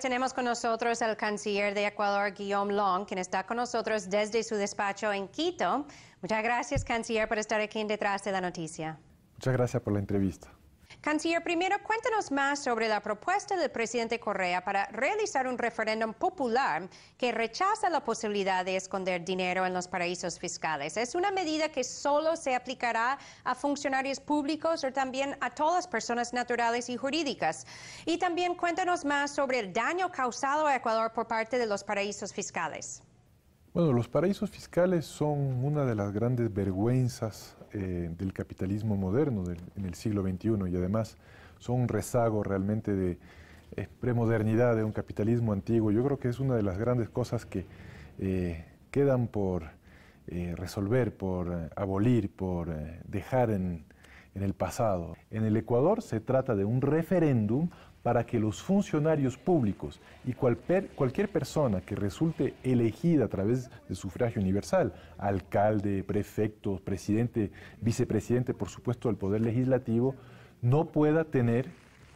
Tenemos con nosotros al canciller de Ecuador, Guillaume Long, quien está con nosotros desde su despacho en Quito. Muchas gracias, canciller, por estar aquí detrás de la noticia. Muchas gracias por la entrevista. Canciller, primero cuéntanos más sobre la propuesta del presidente Correa para realizar un referéndum popular que rechaza la posibilidad de esconder dinero en los paraísos fiscales. ¿Es una medida que solo se aplicará a funcionarios públicos o también a todas las personas naturales y jurídicas? Y también cuéntanos más sobre el daño causado a Ecuador por parte de los paraísos fiscales. Bueno, los paraísos fiscales son una de las grandes vergüenzas eh, del capitalismo moderno en el siglo XXI y además son un rezago realmente de eh, premodernidad, de un capitalismo antiguo. Yo creo que es una de las grandes cosas que eh, quedan por resolver, por abolir, por dejar en el pasado. En el Ecuador se trata de un referéndum para que los funcionarios públicos y cualquier, persona que resulte elegida a través de sufragio universal, alcalde, prefecto, presidente, vicepresidente, por supuesto, del Poder Legislativo, no pueda tener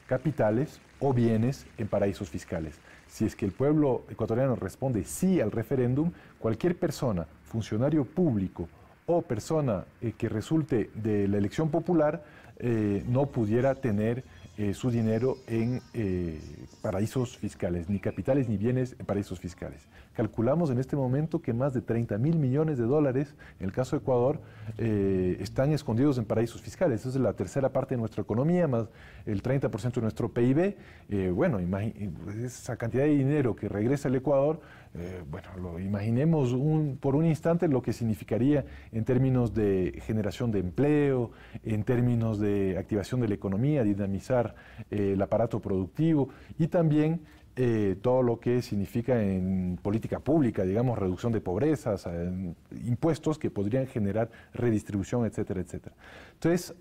capitales o bienes en paraísos fiscales. Si es que el pueblo ecuatoriano responde sí al referéndum, cualquier persona, funcionario público o persona eh, que resulte de la elección popular, eh, no pudiera tener eh, su dinero en eh, paraísos fiscales, ni capitales ni bienes en paraísos fiscales. Calculamos en este momento que más de 30 mil millones de dólares, en el caso de Ecuador, eh, están escondidos en paraísos fiscales. Esa es la tercera parte de nuestra economía, más el 30% de nuestro PIB. bueno, esa cantidad de dinero que regresa al Ecuador eh, bueno, lo imaginemos un, por un instante lo que significaría en términos de generación de empleo, en términos de activación de la economía, dinamizar eh, el aparato productivo y también eh, todo lo que significa en política pública, digamos, reducción de pobrezas, impuestos que podrían generar redistribución, etcétera, etcétera. Entonces,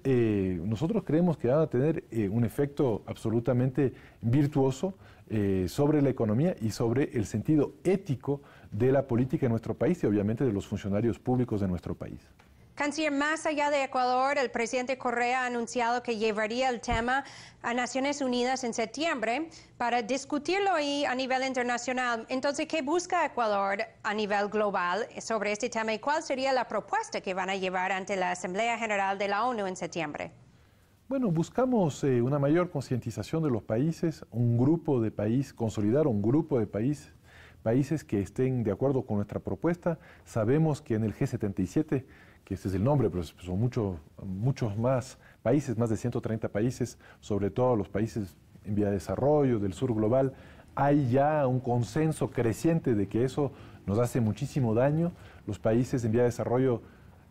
nosotros creemos que van a tener un efecto absolutamente virtuoso eh, sobre la economía y sobre el sentido ético de la política en nuestro país y obviamente de los funcionarios públicos de nuestro país. Canciller, más allá de Ecuador, el presidente Correa ha anunciado que llevaría el tema a Naciones Unidas en septiembre para discutirlo ahí a nivel internacional. Entonces, ¿qué busca Ecuador a nivel global sobre este tema y cuál sería la propuesta que van a llevar ante la Asamblea General de la ONU en septiembre? Bueno, buscamos eh, una mayor concientización de los países, un grupo de países, consolidar un grupo de países, países que estén de acuerdo con nuestra propuesta. Sabemos que en el G77, que este es el nombre, pero son muchos, muchos más países, más de 130 países, sobre todo los países en vía de desarrollo, del sur global, hay ya un consenso creciente de que eso nos hace muchísimo daño. Los países en vía de desarrollo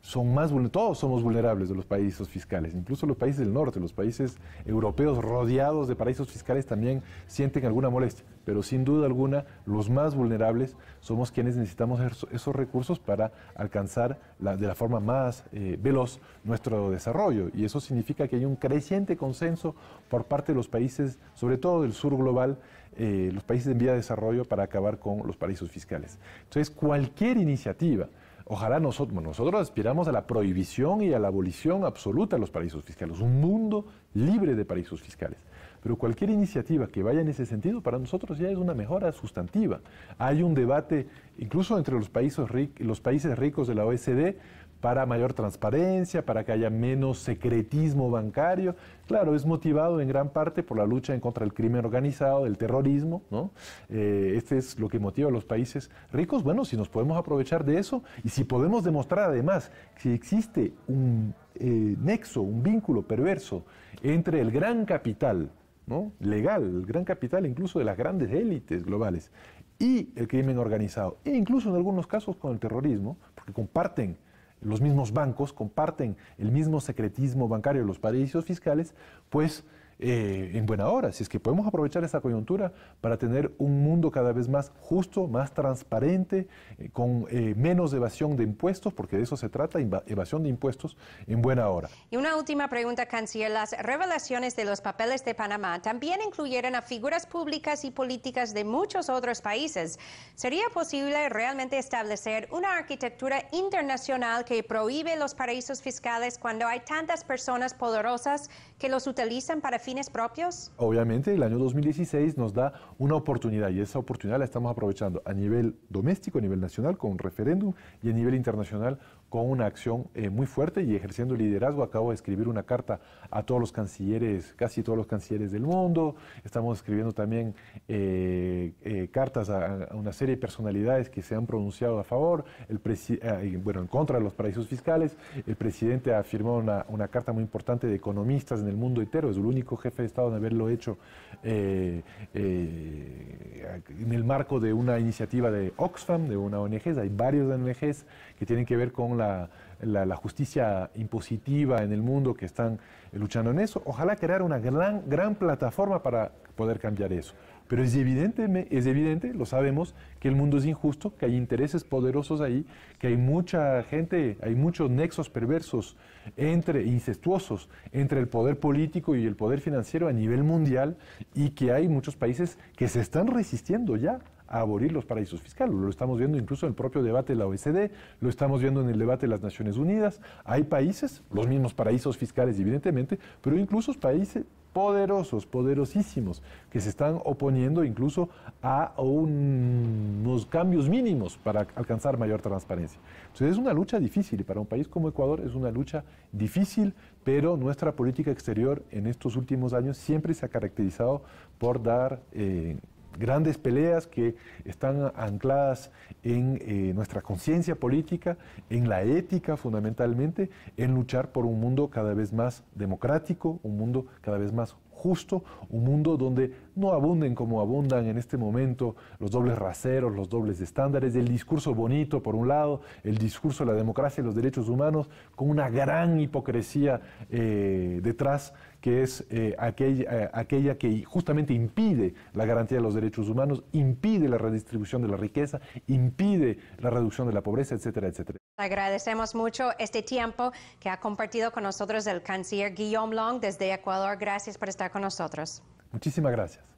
son más todos somos vulnerables de los países fiscales, incluso los países del norte, los países europeos rodeados de paraísos fiscales también sienten alguna molestia, pero sin duda alguna los más vulnerables somos quienes necesitamos esos recursos para alcanzar de la forma más eh, veloz nuestro desarrollo y eso significa que hay un creciente consenso por parte de los países, sobre todo del sur global, eh, los países en vía de desarrollo para acabar con los paraísos fiscales. Entonces cualquier iniciativa Ojalá nosotros, nosotros aspiramos a la prohibición y a la abolición absoluta de los paraísos fiscales, un mundo libre de paraísos fiscales. Pero cualquier iniciativa que vaya en ese sentido para nosotros ya es una mejora sustantiva. Hay un debate, incluso entre los países, los países ricos de la OECD, para mayor transparencia, para que haya menos secretismo bancario. Claro, es motivado en gran parte por la lucha en contra del crimen organizado, del terrorismo, ¿no? Eh, este es lo que motiva a los países ricos. Bueno, si nos podemos aprovechar de eso y si podemos demostrar además que existe un eh, nexo, un vínculo perverso entre el gran capital, ¿no? Legal, el gran capital incluso de las grandes élites globales y el crimen organizado, e incluso en algunos casos con el terrorismo, porque comparten los mismos bancos comparten el mismo secretismo bancario de los paraísos fiscales, pues eh, en buena hora. Si es que podemos aprovechar esa coyuntura para tener un mundo cada vez más justo, más transparente, eh, con eh, menos evasión de impuestos, porque de eso se trata, evasión de impuestos en buena hora. Y una última pregunta, Canciller. Las revelaciones de los papeles de Panamá también incluyeron a figuras públicas y políticas de muchos otros países. ¿Sería posible realmente establecer una arquitectura internacional que prohíbe los paraísos fiscales cuando hay tantas personas poderosas que los utilizan para fines propios? Obviamente, el año 2016 nos da una oportunidad y esa oportunidad la estamos aprovechando a nivel doméstico, a nivel nacional con un referéndum y a nivel internacional con una acción eh, muy fuerte y ejerciendo liderazgo. Acabo de escribir una carta a todos los cancilleres, casi todos los cancilleres del mundo. Estamos escribiendo también eh, eh, cartas a, una serie de personalidades que se han pronunciado a favor, el bueno, en contra de los paraísos fiscales. El presidente ha firmado una, carta muy importante de economistas en el mundo entero. Es el único jefe de Estado en haberlo hecho en el marco de una iniciativa de Oxfam, de una ONG. Hay varios ONGs que tienen que ver con la la, justicia impositiva en el mundo que están eh, luchando en eso. Ojalá crear una gran, gran plataforma para poder cambiar eso. Pero es evidente, es evidente, lo sabemos, que el mundo es injusto, que hay intereses poderosos ahí, que hay mucha gente, hay muchos nexos perversos entre incestuosos entre el poder político y el poder financiero a nivel mundial y que hay muchos países que se están resistiendo ya a abolir los paraísos fiscales. Lo estamos viendo incluso en el propio debate de la OECD, lo estamos viendo en el debate de las Naciones Unidas. Hay países, los mismos paraísos fiscales evidentemente, pero incluso países poderosos, poderosísimos, que se están oponiendo incluso a unos cambios mínimos para alcanzar mayor transparencia. Entonces es una lucha difícil y para un país como Ecuador es una lucha difícil, pero nuestra política exterior en estos últimos años siempre se ha caracterizado por dar... Eh, grandes peleas que están ancladas en eh, nuestra conciencia política, en la ética fundamentalmente, en luchar por un mundo cada vez más democrático, un mundo cada vez más justo, un mundo donde no abunden como abundan en este momento los dobles raseros, los dobles estándares, el discurso bonito por un lado, el discurso de la democracia y los derechos humanos, con una gran hipocresía eh, detrás que es eh, aquella, eh, aquella que justamente impide la garantía de los derechos humanos, impide la redistribución de la riqueza, impide la reducción de la pobreza, etcétera, etcétera. Agradecemos mucho este tiempo que ha compartido con nosotros el canciller Guillaume Long desde Ecuador. Gracias por estar con nosotros. Muchísimas gracias.